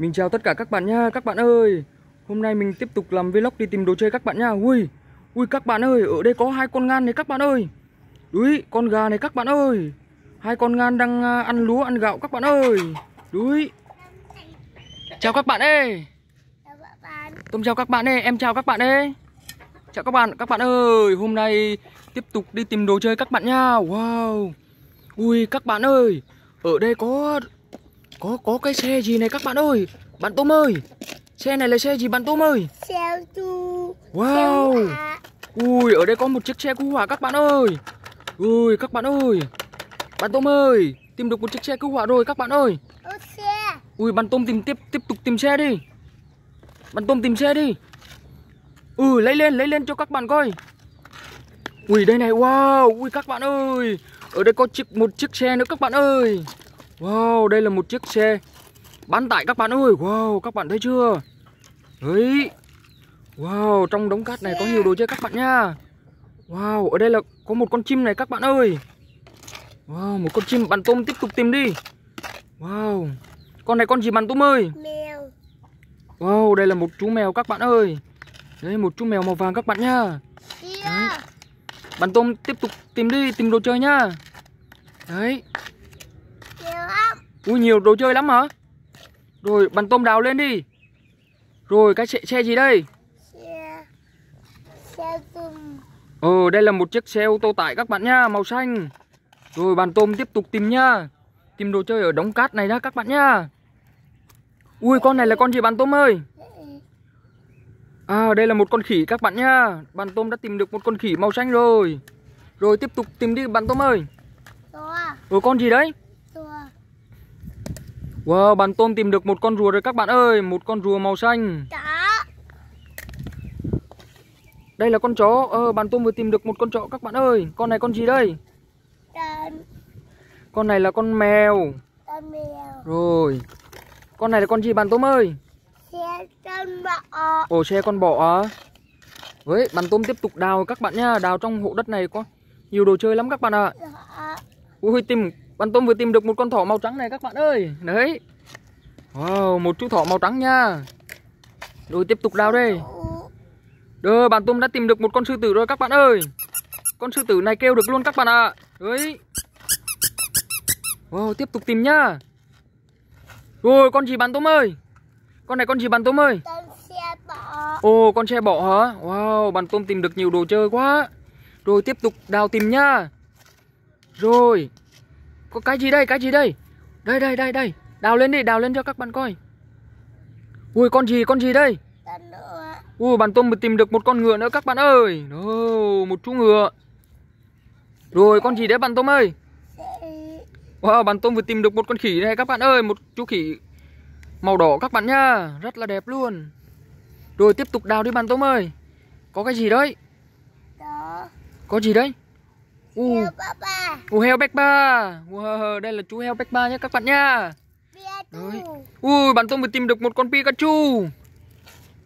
Mình chào tất cả các bạn nha các bạn ơi Hôm nay mình tiếp tục làm vlog đi tìm đồ chơi các bạn nha Ui Ui các bạn ơi ở đây có hai con ngan này các bạn ơi Đuối con gà này các bạn ơi Hai con ngan đang ăn lúa ăn gạo các bạn ơi Đuối Chào các bạn ơi Tôm chào các bạn ơi em chào các bạn ơi Chào các bạn các bạn ơi Hôm nay tiếp tục đi tìm đồ chơi các bạn nha Wow Ui các bạn ơi Ở đây có có có cái xe gì này các bạn ơi Bạn Tôm ơi Xe này là xe gì bạn Tôm ơi Xe tu Wow Ui ở đây có một chiếc xe cứu hỏa các bạn ơi Ui các bạn ơi Bạn Tôm ơi Tìm được một chiếc xe cứu hỏa rồi các bạn ơi ừ, xe. Ui bạn Tôm tìm tiếp tiếp tục tìm xe đi Bạn Tôm tìm xe đi Ừ lấy lên lấy lên cho các bạn coi Ui đây này wow Ui các bạn ơi Ở đây có chiếc một chiếc xe nữa các bạn ơi Wow, đây là một chiếc xe bán tải các bạn ơi. Wow, các bạn thấy chưa? Đấy. Wow, trong đống cát này có nhiều đồ chơi các bạn nha. Wow, ở đây là có một con chim này các bạn ơi. Wow, một con chim bàn tôm tiếp tục tìm đi. Wow. Con này con gì bàn tôm ơi? Mèo. Wow, đây là một chú mèo các bạn ơi. Đây một chú mèo màu vàng các bạn nha. Đấy. tôm tiếp tục tìm đi, tìm đồ chơi nha. Đấy, Ui nhiều đồ chơi lắm hả Rồi bắn tôm đào lên đi Rồi cái xe, xe gì đây Xe Xe tôm Ờ đây là một chiếc xe ô tô tải các bạn nha Màu xanh Rồi bàn tôm tiếp tục tìm nha Tìm đồ chơi ở đống cát này đó các bạn nha Ui con này là con gì bàn tôm ơi À đây là một con khỉ các bạn nha Bàn tôm đã tìm được một con khỉ màu xanh rồi Rồi tiếp tục tìm đi bàn tôm ơi Ừ con gì đấy Wow, bạn tôm tìm được một con rùa rồi các bạn ơi Một con rùa màu xanh Chó Đây là con chó Ờ, bạn tôm vừa tìm được một con chó các bạn ơi Con này con gì đây Đen. Con này là con mèo Con mèo Rồi Con này là con gì bạn Tôm ơi Xe con bọ Ồ, xe con bọ à Đấy, bạn Tôm tiếp tục đào các bạn nha Đào trong hộ đất này có nhiều đồ chơi lắm các bạn ạ à. Ui, tìm bạn Tôm vừa tìm được một con thỏ màu trắng này các bạn ơi Đấy Wow, một chú thỏ màu trắng nha Rồi tiếp tục đào đây Rồi, bạn Tôm đã tìm được một con sư tử rồi các bạn ơi Con sư tử này kêu được luôn các bạn ạ à. Đấy Wow, tiếp tục tìm nhá Rồi, con gì bạn Tôm ơi Con này con gì bạn Tôm ơi Ồ, oh, con xe bọ hả Wow, bạn Tôm tìm được nhiều đồ chơi quá Rồi, tiếp tục đào tìm nhá Rồi có cái gì đây, cái gì đây Đây, đây, đây, đây Đào lên đi, đào lên cho các bạn coi Ui, con gì, con gì đây Ui, bạn tôm tìm được một con ngựa nữa các bạn ơi oh, Một chú ngựa Rồi, con gì đấy bạn tôm ơi Wow, bạn tôm vừa tìm được một con khỉ này các bạn ơi Một chú khỉ màu đỏ các bạn nha Rất là đẹp luôn Rồi tiếp tục đào đi bạn tôm ơi Có cái gì đấy Đó. Có gì đấy Ừ. Heo Peppa. Ồ, heo Peppa. Wow, đây là chú heo Peppa nhé các bạn nha. Đấy. Ui, bạn tôi vừa tìm được một con Pikachu.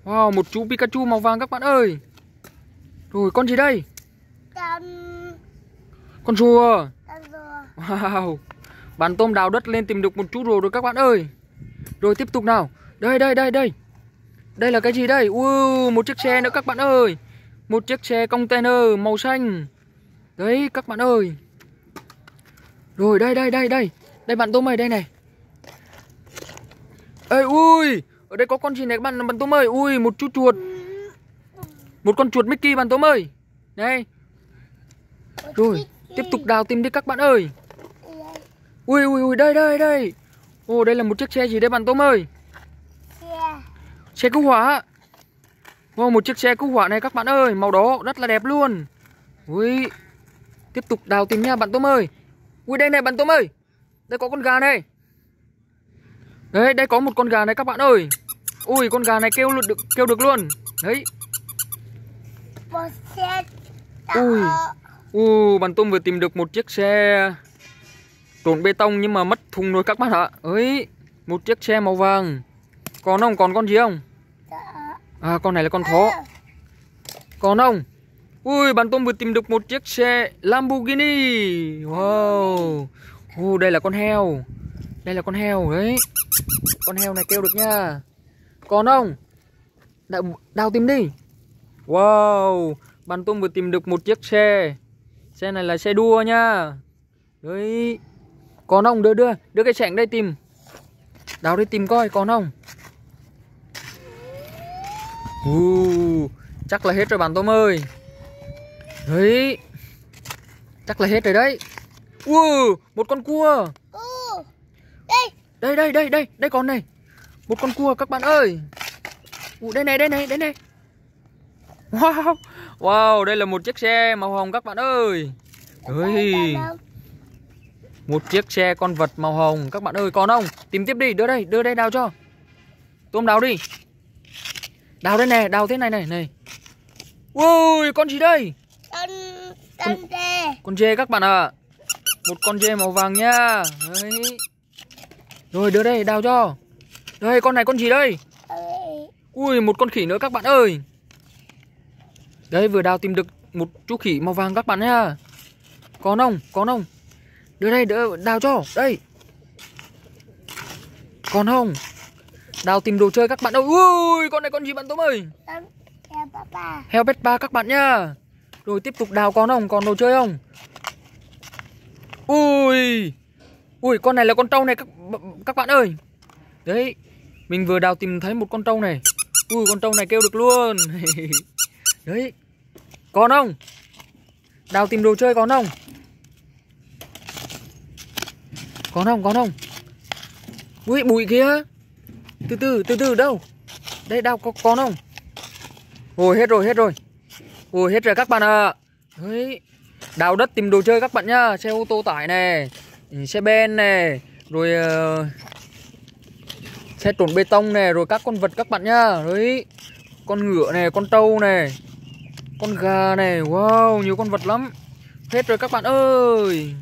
Wow, một chú Pikachu màu vàng các bạn ơi. Rồi, con gì đây? Con... Con rùa. Wow. Bạn tôm đào đất lên tìm được một chú rùa rồi các bạn ơi. Rồi tiếp tục nào. Đây, đây, đây, đây. Đây là cái gì đây? wow, một chiếc xe nữa các bạn ơi. Một chiếc xe container màu xanh. Đấy các bạn ơi Rồi đây đây đây đây Đây bạn tôm ơi đây này Ê ui Ở đây có con gì này các bạn bạn tôm ơi Ui một chú chuột Một con chuột Mickey bạn tôm ơi Đây Rồi tiếp tục đào tìm đi các bạn ơi Ui ui ui đây đây đây Ồ đây là một chiếc xe gì đây bạn tôm ơi Xe cứu hỏa Wow, một chiếc xe cứu hỏa này các bạn ơi Màu đó rất là đẹp luôn Ui Tiếp tục đào tìm nha bạn Tôm ơi Ui đây này bạn Tôm ơi Đây có con gà này Đấy đây có một con gà này các bạn ơi Ui con gà này kêu được kêu được luôn Đấy Ui Ui bạn Tôm vừa tìm được một chiếc xe Trộn bê tông nhưng mà mất thùng rồi các bạn ạ Ấy Một chiếc xe màu vàng Còn không còn con gì không dạ. À con này là con thỏ ừ. Còn không Ui, bạn tôm vừa tìm được một chiếc xe Lamborghini. Wow. Ui, đây là con heo. Đây là con heo đấy. Con heo này kêu được nha. Còn không? Đào, đào tìm đi. Wow, bạn tôm vừa tìm được một chiếc xe. Xe này là xe đua nha. Đấy. Còn không? Đưa đưa, đưa cái sẻng đây tìm. Đào đi tìm coi còn không? Uh, chắc là hết rồi bạn tôm ơi Đấy Chắc là hết rồi đấy Wow Một con cua ừ. Đây Đây đây đây đây Đây con này Một con cua các bạn ơi Ủa, Đây này đây này đây này Wow Wow đây là một chiếc xe màu hồng các bạn ơi Đấy Một chiếc xe con vật màu hồng Các bạn ơi còn không Tìm tiếp đi đưa đây đưa đây đào cho Tôm đào đi Đào đây nè đào thế này này này Ui con gì đây con con dê con dê các bạn ạ à. một con dê màu vàng nha đấy. rồi đưa đây đào cho đây con này con gì đây ui một con khỉ nữa các bạn ơi đấy vừa đào tìm được một chú khỉ màu vàng các bạn nha có không có không đưa đây đưa đào cho đây còn không đào tìm đồ chơi các bạn ơi ui con này con gì bạn tôm ơi heo pet ba các bạn nha rồi tiếp tục đào con không? Còn đồ chơi không? Ui Ui con này là con trâu này các, các bạn ơi Đấy Mình vừa đào tìm thấy một con trâu này Ui con trâu này kêu được luôn Đấy Còn không? Đào tìm đồ chơi còn không? Còn không? Còn không? Ui bụi kia Từ từ từ từ đâu Đây đào có con không? Rồi hết rồi hết rồi Ui hết rồi các bạn ạ à. Đấy. Đào đất tìm đồ chơi các bạn nhá Xe ô tô tải này ừ, Xe ben này Rồi uh, Xe trộn bê tông này Rồi các con vật các bạn nhá Đấy Con ngựa này Con trâu này Con gà này Wow nhiều con vật lắm Hết rồi các bạn ơi